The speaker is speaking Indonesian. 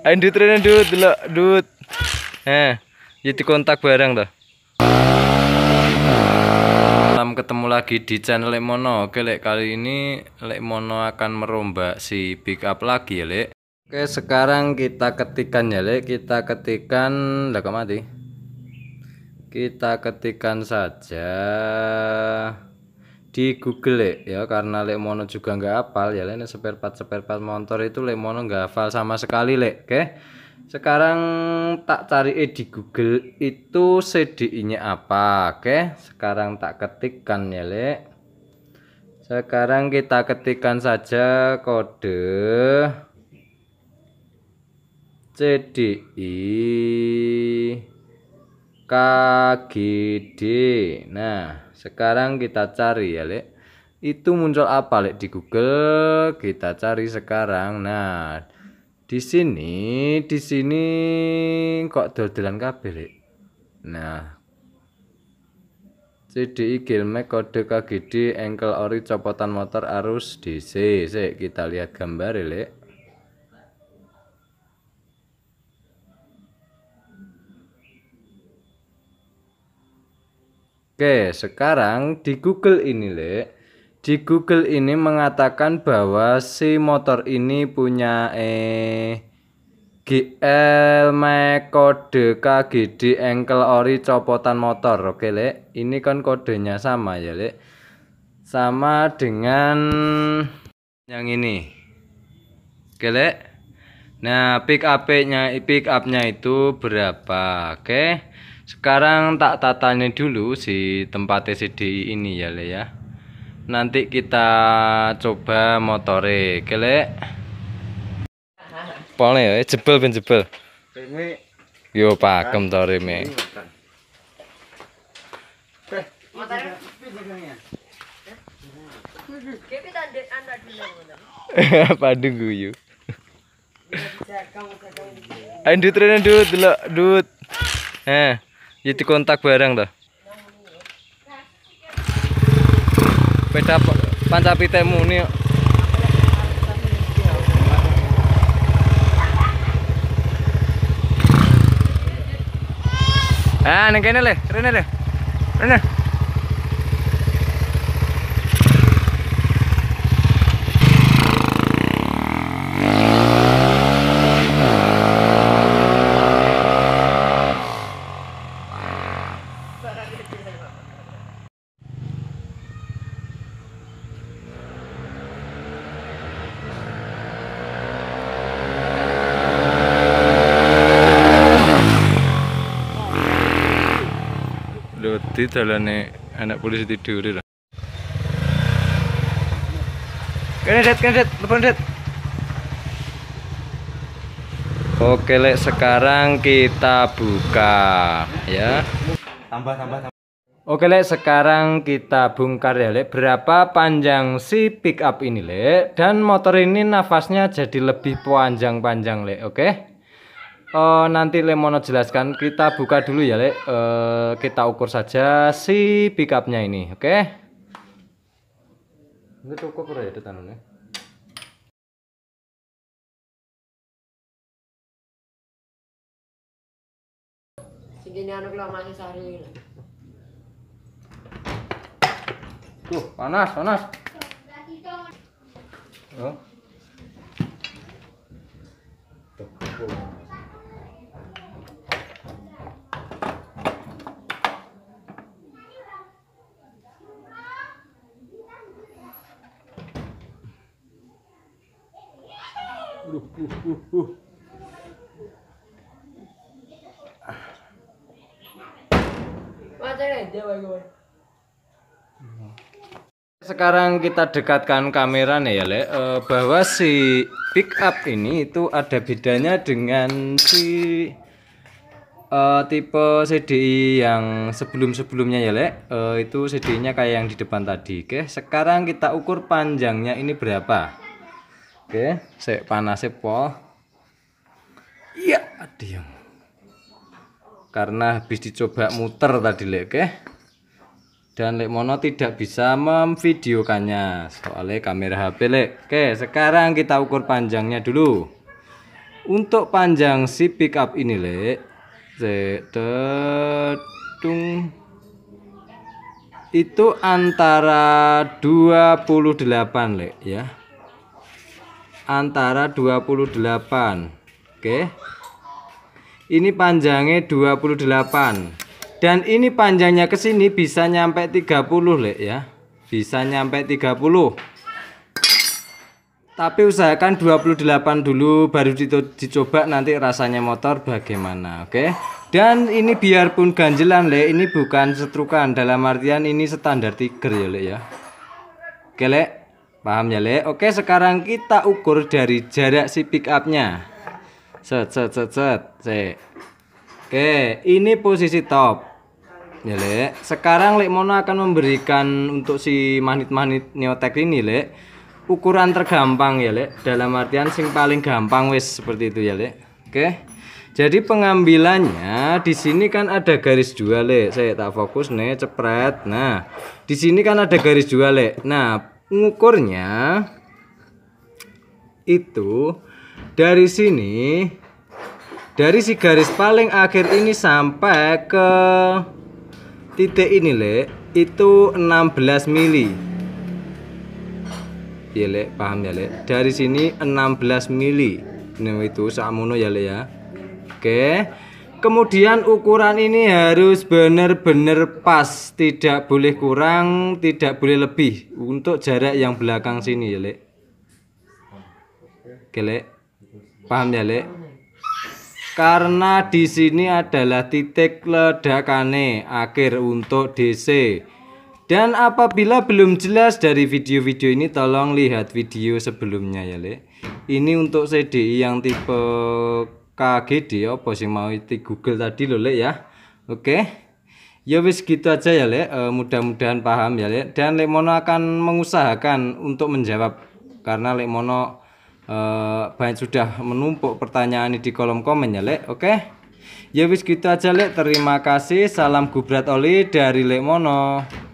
Ayo trene dut, dulu dut. Eh, jadi ya kontak bareng toh. Salam ketemu lagi di channel Lemono. Oke, Lek kali ini Lemono akan merombak si pick up lagi ya, Lek. Oke, sekarang kita ketikan ya, Lek. Kita ketikan lah mati. Kita ketikan saja di Google ya karena lek mono juga nggak hafal ya lek spare part spare part motor itu lek mono nggak hafal sama sekali lek oke sekarang tak cari eh, di Google itu CDI-nya apa oke sekarang tak ketikkan ya lek sekarang kita ketikkan saja kode CDI KGD nah sekarang kita cari ya, Lek. Itu muncul apa, Lek? Di Google kita cari sekarang. Nah, di sini, di sini kok dol-dolan Lek. Nah, CDI Gilmek kode KGD engkel ori copotan motor arus DC. Sik, kita lihat gambar, ya, Lek. Oke, sekarang di Google ini, le, Di Google ini mengatakan bahwa si motor ini punya eh GL kode KGD engkel ori copotan motor. Oke, le, Ini kan kodenya sama ya, le, Sama dengan yang ini. Oke, le, Nah, pick up-nya pick up-nya itu berapa? Oke sekarang tak tatanya dulu si tempat CDI ini ya le ya nanti kita coba motore kele Pole ya jebel ben jebel yo pakem tore me Padu guyu. Andut, andut, delok, dut. Eh. Jadi ya kontak bareng dah beda pancapite muni kok Ah, nang kene le, rene le. Rene. Dadi dalane anak polisi tidur lho. Kene det, kene det, Oke, Lek, sekarang kita buka ya. Tambah, tambah, tambah. Oke, Lek, sekarang kita bongkar ya, Lek. Berapa panjang si pick up ini, Lek? Dan motor ini nafasnya jadi lebih panjang-panjang, Lek, oke? uh, nanti Lemono jelaskan. Kita buka dulu ya, Lek. Uh, kita ukur saja si pickupnya ini, oke? Okay? Ini cukup ya, itu tanunnya. Segini anu kalau masih sehari. Tuh, panas, panas. Oh. Tuh, tuh. Aduh, uh, uh, uh. Sekarang kita dekatkan kamera nih ya Le eh, Bahwa si pick up ini itu ada bedanya dengan si uh, tipe CDI yang sebelum-sebelumnya ya Le uh, eh, Itu cd nya kayak yang di depan tadi Oke sekarang kita ukur panjangnya ini berapa Oke, saya panase pol. Iya, yang. Karena habis dicoba muter tadi lek, oke. Dan lek mono tidak bisa memvideokannya soalnya kamera HP lek. Oke, sekarang kita ukur panjangnya dulu. Untuk panjang si pickup ini lek, tetung itu antara 28 lek ya antara 28 oke ini panjangnya 28 dan ini panjangnya ke sini bisa nyampe 30 Lek ya bisa nyampe 30 tapi usahakan 28 dulu baru dicoba nanti rasanya motor bagaimana oke okay? dan ini biarpun ganjelan Lek ini bukan setrukan dalam artian ini standar tiger ya Lek ya oke Lek Paham ya, Le? Oke, sekarang kita ukur dari jarak si pick up-nya. Set, set, set, set. Sek. Oke, ini posisi top. Ya, Le. Sekarang Lek Mono akan memberikan untuk si manit manit neotek ini, Le. Ukuran tergampang ya, Le. Dalam artian sing paling gampang wes seperti itu ya, Le. Oke. Jadi pengambilannya di sini kan ada garis dua, lek, Saya tak fokus nih, cepret. Nah, di sini kan ada garis dua, lek. Nah, ngukurnya itu dari sini dari si garis paling akhir ini sampai ke titik ini le itu 16 mili ya le paham ya le dari sini 16 mili ini nah, itu samono ya le ya oke Kemudian ukuran ini harus benar-benar pas, tidak boleh kurang, tidak boleh lebih untuk jarak yang belakang sini ya, Lek. Oke, Lek. Paham ya, Lek? Karena di sini adalah titik ledakane akhir untuk DC. Dan apabila belum jelas dari video-video ini tolong lihat video sebelumnya ya, Lek. Ini untuk CDI yang tipe KGD apa sih mau itu Google tadi lho Lek ya. Oke. Ya wis gitu aja ya Lek. E, mudah-mudahan paham ya Lek. Dan Lek Mono akan mengusahakan untuk menjawab karena Lek Mono e, banyak sudah menumpuk pertanyaan di kolom komen ya Lek. Oke. Ya wis gitu aja Lek. Terima kasih. Salam gubrat oli dari Lek Mono.